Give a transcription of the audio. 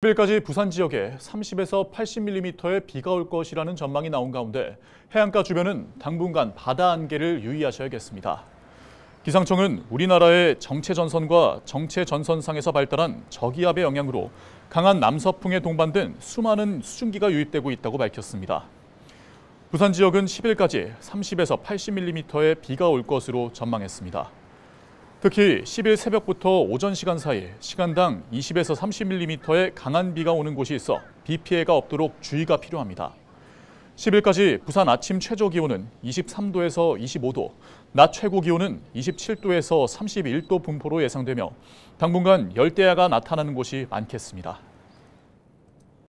1 0일까지 부산 지역에 30에서 80mm의 비가 올 것이라는 전망이 나온 가운데 해안가 주변은 당분간 바다 안개를 유의하셔야겠습니다. 기상청은 우리나라의 정체전선과 정체전선상에서 발달한 저기압의 영향으로 강한 남서풍에 동반된 수많은 수증기가 유입되고 있다고 밝혔습니다. 부산 지역은 10일까지 30에서 80mm의 비가 올 것으로 전망했습니다. 특히 10일 새벽부터 오전 시간 사이 시간당 20에서 30mm의 강한 비가 오는 곳이 있어 비 피해가 없도록 주의가 필요합니다. 10일까지 부산 아침 최저 기온은 23도에서 25도, 낮 최고 기온은 27도에서 31도 분포로 예상되며 당분간 열대야가 나타나는 곳이 많겠습니다.